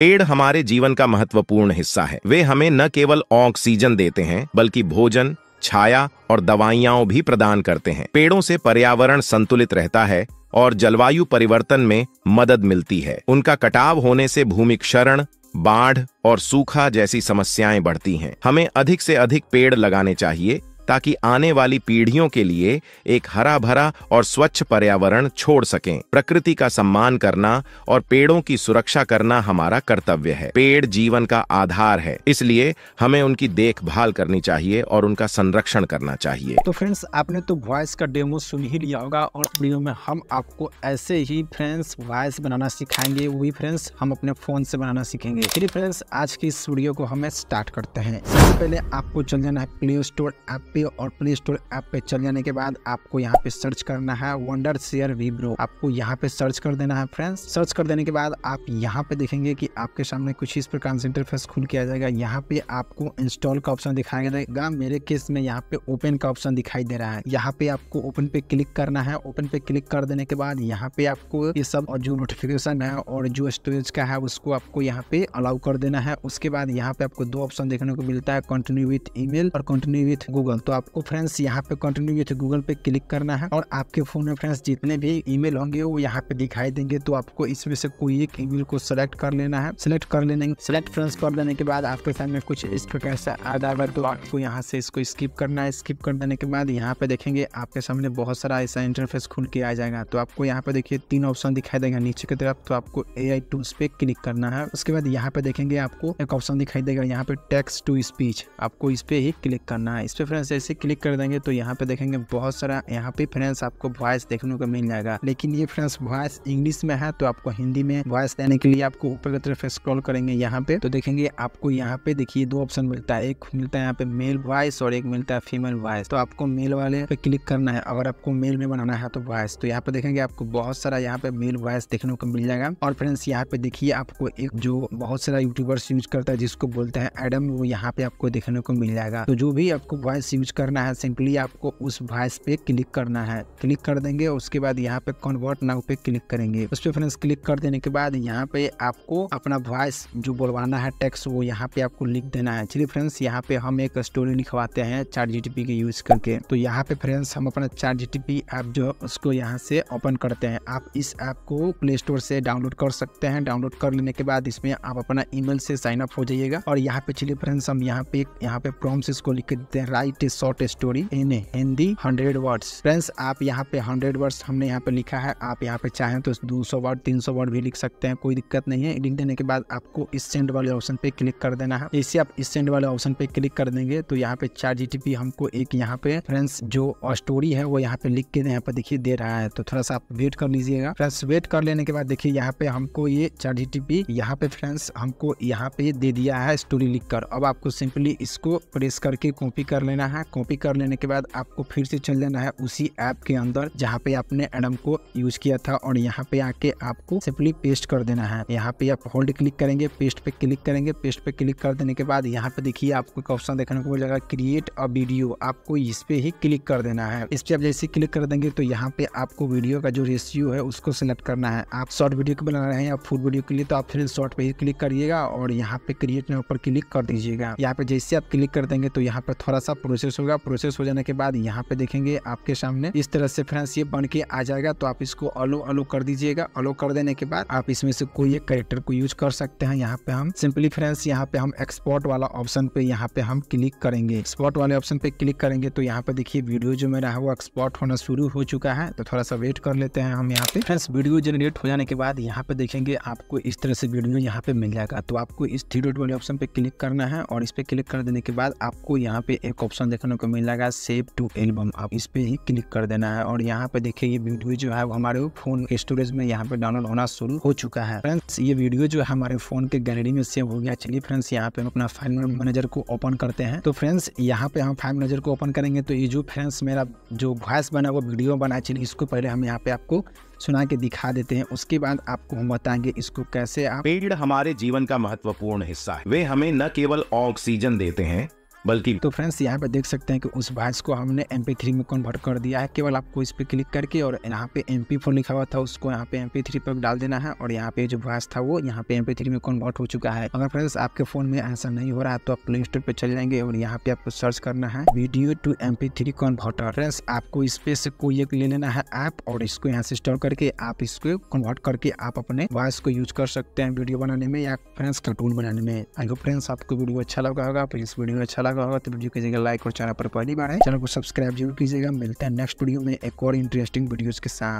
पेड़ हमारे जीवन का महत्वपूर्ण हिस्सा है वे हमें न केवल ऑक्सीजन देते हैं बल्कि भोजन छाया और दवाइयाओं भी प्रदान करते हैं पेड़ों से पर्यावरण संतुलित रहता है और जलवायु परिवर्तन में मदद मिलती है उनका कटाव होने से भूमि क्षरण बाढ़ और सूखा जैसी समस्याएं बढ़ती हैं हमें अधिक से अधिक पेड़ लगाने चाहिए ताकि आने वाली पीढ़ियों के लिए एक हरा भरा और स्वच्छ पर्यावरण छोड़ सकें प्रकृति का सम्मान करना और पेड़ों की सुरक्षा करना हमारा कर्तव्य है पेड़ जीवन का आधार है इसलिए हमें उनकी देखभाल करनी चाहिए और उनका संरक्षण करना चाहिए तो फ्रेंड्स आपने तो वॉइस का डेमो सुन ही लिया होगा और वीडियो में हम आपको ऐसे ही फ्रेंड्स वॉइस बनाना सिखाएंगे वही फ्रेंड्स हम अपने फ़ोन से बनाना सीखेंगे फिर फ्रेंड्स आज की इस वीडियो को हमें स्टार्ट करते हैं सबसे पहले आपको चल जाना है प्ले स्टोर ऐप पे और प्ले स्टोर ऐप पे चल जाने के बाद आपको यहाँ पे सर्च करना है वंडर शेयर वीब्रो आपको यहाँ पे सर्च कर देना है फ्रेंड्स सर्च कर देने के बाद आप यहाँ पे देखेंगे कि आपके सामने कुछ इस प्रकार से इंटरफेस खुल किया जाएगा यहाँ पे आपको इंस्टॉल का ऑप्शन दिखाया जाएगा मेरे केस में यहाँ पे ओपन का ऑप्शन दिखाई दे रहा है यहाँ पे आपको ओपन पे क्लिक करना है ओपन पे क्लिक कर देने के बाद यहाँ पे आपको ये सब और जो नोटिफिकेशन है और जो स्टोरेज का है उसको आपको यहाँ पे अलाउ कर देना है उसके बाद यहाँ पे आपको दो ऑप्शन देखने को मिलता है कंटिन्यू विथ ईमेल और कंटिन्यू विथ गूगल तो आपको फ्रेंड्स यहाँ पे कंटिन्यू विथ गूगल पे क्लिक करना है और आपके फोन में फ्रेंड्स जितने भी ईमेल होंगे वो यहाँ पे दिखाई देंगे तो आपको इसमें से कोई एक ईमेल को सिलेक्ट कर लेना है सिलेक्ट कर लेने सिलेक्ट फ्रेंड्स कर लेने के बाद आपके सामने कुछ इस प्रकार से आ बार तो आपको यहाँ से इसको स्किप करना है स्किप कर देने के बाद यहाँ पे देखेंगे आपके सामने बहुत सारा ऐसा इंटरफेस खुल के आ जाएगा तो आपको यहाँ पे देखिए तीन ऑप्शन दिखाई देगा नीचे की तरफ तो आपको ए आई टूल्स पे क्लिक करना है उसके बाद यहाँ पे देखेंगे आपको एक ऑप्शन दिखाई देगा यहाँ पे टेक्स टू स्पीच आपको इस पे ही क्लिक करना है इस पे फ्रेंड्स जैसे क्लिक कर देंगे तो यहाँ पे देखेंगे बहुत सारा यहाँ पे फ्रेंड्स आपको वॉइस देखने को मिल जाएगा लेकिन ये फ्रेंड्स वॉइस इंग्लिश में है तो आपको हिंदी में वॉइस देने के लिए आपको ऊपर की तरफ स्क्रॉल करेंगे यहाँ पे तो देखेंगे आपको यहाँ पे देखिए दो ऑप्शन मिलता है एक मिलता है यहाँ पे मेल वॉइस और एक मिलता है फीमेल वॉइस तो आपको मेल वाले पे क्लिक करना है अगर आपको मेल में बनाना है तो वॉइस तो यहाँ पे देखेंगे आपको बहुत सारा यहाँ पे मेल वॉइस देखने को मिल जाएगा और फ्रेंड्स यहाँ पे देखिए आपको एक जो बहुत सारा यूट्यूबर्स यूज करता है जिसको बोलता है एडम वो यहाँ पे आपको देखने को मिल जाएगा तो जो भी आपको वॉइस यूज कुछ करना है सिंपली आपको उस वॉइस पे क्लिक करना है क्लिक कर देंगे उसके बाद यहाँ पे कन्वर्ट नाउ पे क्लिक करेंगे उस पर फ्रेंड्स क्लिक कर देने के बाद यहाँ पे आपको अपना वॉइस जो बोलवाना है टेक्स वो यहाँ पे आपको लिख देना है चलिए फ्रेंड्स यहाँ पे हम एक स्टोरी लिखवाते हैं चार जी के यूज करके तो यहाँ पे फ्रेंड्स हम अपना चार जी ऐप जो उसको यहाँ से ओपन करते हैं आप इस ऐप को प्ले स्टोर से डाउनलोड कर सकते हैं डाउनलोड कर लेने के बाद इसमें आप अपना ईमेल से साइन अप हो जाइएगा और यहाँ पे चलिए फ्रेंड्स हम यहाँ पे यहाँ पे प्रॉम्स इसको लिख देते हैं write short story in Hindi hundred words friends आप यहाँ पे हंड्रेड वर्ड्स हमने यहाँ पे लिखा है आप यहाँ पे चाहें तो दो सौ वर्ड तीन सौ वर्ड भी लिख सकते हैं कोई दिक्कत नहीं है लिख देने के बाद आपको इस सेंड वाले ऑप्शन पे क्लिक कर देना है जैसे आप इस सेंड वाले ऑप्शन पे क्लिक कर देंगे तो यहाँ पे चार जी हमको एक यहाँ पे फ्रेंड्स जो स्टोरी है वो यहाँ पे लिख के यहाँ पे देखिए दे रहा है तो थोड़ा सा आप वेट कर लीजिएगा फ्रेंड्स वेट कर लेने के बाद देखिए यहाँ पे हमको ये चार जी टी पी यहाँ पे फ्रेंड्स हमको यहाँ पे दे दिया है स्टोरी लिख कर अब आपको सिंपली इसको प्रेस करके कॉपी कर लेना है है कॉपी कर लेने के बाद आपको फिर से चल जाना है उसी ऐप के अंदर जहाँ पे आपने एडम को यूज किया था और यहाँ पे आके आपको सिंपली पेस्ट कर देना है यहाँ पे आप होल्ड क्लिक करेंगे पेस्ट पे क्लिक करेंगे पेस्ट पे क्लिक कर देने के बाद यहाँ पे देखिए आपको एक ऑप्शन देखने को मिलेगा क्रिएट अ वीडियो आपको इस पे ही क्लिक कर देना है इस पे आप जैसे क्लिक कर देंगे तो यहाँ पे आपको वीडियो का जो रेशियो है उसको सिलेक्ट करना है आप शॉर्ट वीडियो को बना रहे हैं या फुल वीडियो के लिए तो आप फिर शॉर्ट पे ही क्लिक करिएगा और यहाँ पे क्रिएट ऊपर क्लिक कर दीजिएगा यहाँ पे जैसे आप क्लिक कर देंगे तो यहाँ पे थोड़ा सा प्रोसेस प्रोसेस होगा प्रोसेस हो जाने के बाद यहाँ पे देखेंगे आपके सामने इस तरह से फ्रेंड्स ये बन के आ जाएगा तो आप इसको अलो अलो कर दीजिएगा अलो कर देने के बाद आप इसमें से कोई एक करेक्टर को यूज कर सकते हैं यहाँ पे हम सिंपली फ्रेंड्स यहाँ पे हम एक्सपोर्ट वाला ऑप्शन पे यहाँ पे हम क्लिक करेंगे एक्सपोर्ट वाले ऑप्शन पे क्लिक करेंगे तो यहाँ पे देखिए वीडियो जो मेरा है वो एक्सपोर्ट होना शुरू हो चुका है तो थोड़ा सा वेट कर लेते हैं हम यहाँ पे फ्रेंड्स वीडियो जनरेट हो जाने के बाद यहाँ पे देखेंगे आपको इस तरह से वीडियो यहाँ पे मिल जाएगा तो आपको इस थ्री डॉट वाले ऑप्शन पे क्लिक करना है और इस पे क्लिक कर देने के बाद आपको यहाँ पे एक ऑप्शन देखने को मिलेगा सेव टू एल्बम आप इस पर ही क्लिक कर देना है और यहाँ पे देखिए ये वीडियो जो है हमारे फोन स्टोरेज में यहाँ पे डाउनलोड होना शुरू हो चुका है फ्रेंड्स ये वीडियो जो है हमारे फोन के गैलरी में सेव हो गया चलिए फ्रेंड्स यहाँ पे हम अपना फाइल मैनेजर को ओपन करते हैं तो फ्रेंड्स यहाँ पे हम फाइल मैनेजर को ओपन करेंगे तो ये जो फ्रेंड्स मेरा जो वॉइस बना वो वीडियो बना चलिए इसको पहले हम यहाँ पे आपको सुना के दिखा देते हैं उसके बाद आपको हम बताएंगे इसको कैसे आप पेड़ हमारे जीवन का महत्वपूर्ण हिस्सा है वे हमें न केवल ऑक्सीजन देते हैं बल्कि तो फ्रेंड्स यहाँ पे देख सकते हैं कि उस वॉइस को हमने एम थ्री में कन्वर्ट कर दिया है केवल आपको इस पर क्लिक करके और यहाँ पे एम फोर लिखा हुआ था उसको यहाँ पे एम थ्री पर डाल देना है और यहाँ पे जो वॉइस था वो यहाँ पे एम थ्री में कन्वर्ट हो चुका है अगर फ्रेंड्स आपके फोन में ऐसा नहीं हो रहा है तो आप प्ले स्टोर पर चले जाएंगे और यहाँ पे आपको सर्च करना है video to M three converter friends आपको इस पे से कोई एक ले लेना है ऐप और इसको यहाँ से इंस्टॉल करके आप इसको कन्वर्ट करके आप अपने वॉइस को यूज कर सकते हैं वीडियो बनाने में या फ्रेंड्स कार्टून बनाने में आई होप फ्रेंड्स आपको वीडियो अच्छा लगा होगा इस वीडियो अच्छा लगा होगा तो वीडियो कीजिएगा लाइक और चैनल पर पहली बार है चैनल को सब्सक्राइब जरूर कीजिएगा मिलते हैं नेक्स्ट वीडियो में एक और इंटरेस्टिंग वीडियोज़ के साथ